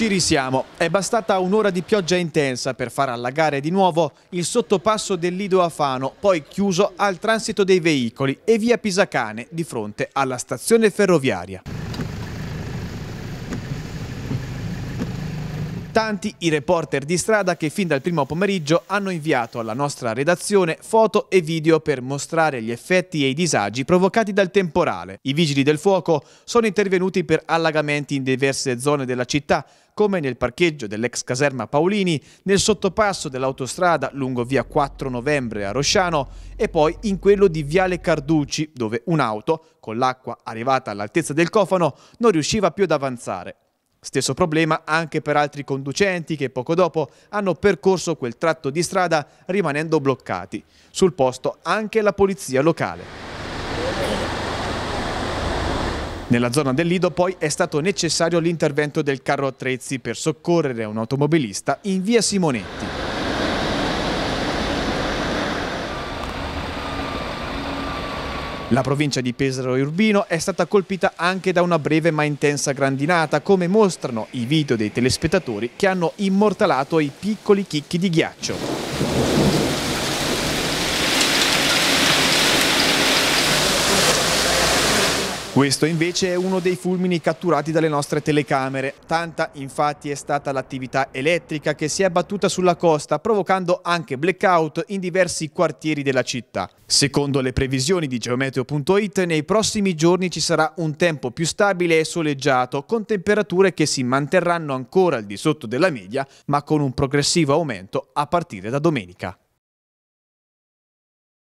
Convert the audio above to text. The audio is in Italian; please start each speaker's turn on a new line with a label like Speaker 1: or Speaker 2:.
Speaker 1: Ci risiamo. È bastata un'ora di pioggia intensa per far allagare di nuovo il sottopasso del Lido Afano, poi chiuso al transito dei veicoli e via Pisacane di fronte alla stazione ferroviaria. tanti i reporter di strada che fin dal primo pomeriggio hanno inviato alla nostra redazione foto e video per mostrare gli effetti e i disagi provocati dal temporale. I vigili del fuoco sono intervenuti per allagamenti in diverse zone della città, come nel parcheggio dell'ex caserma Paolini, nel sottopasso dell'autostrada lungo via 4 novembre a Rosciano e poi in quello di Viale Carducci, dove un'auto, con l'acqua arrivata all'altezza del cofano, non riusciva più ad avanzare. Stesso problema anche per altri conducenti che poco dopo hanno percorso quel tratto di strada rimanendo bloccati. Sul posto anche la polizia locale. Nella zona del Lido poi è stato necessario l'intervento del carro attrezzi per soccorrere un automobilista in via Simonetti. La provincia di Pesaro e Urbino è stata colpita anche da una breve ma intensa grandinata, come mostrano i video dei telespettatori che hanno immortalato i piccoli chicchi di ghiaccio. Questo invece è uno dei fulmini catturati dalle nostre telecamere. Tanta infatti è stata l'attività elettrica che si è abbattuta sulla costa, provocando anche blackout in diversi quartieri della città. Secondo le previsioni di geometeo.it, nei prossimi giorni ci sarà un tempo più stabile e soleggiato, con temperature che si manterranno ancora al di sotto della media, ma con un progressivo aumento a partire da domenica.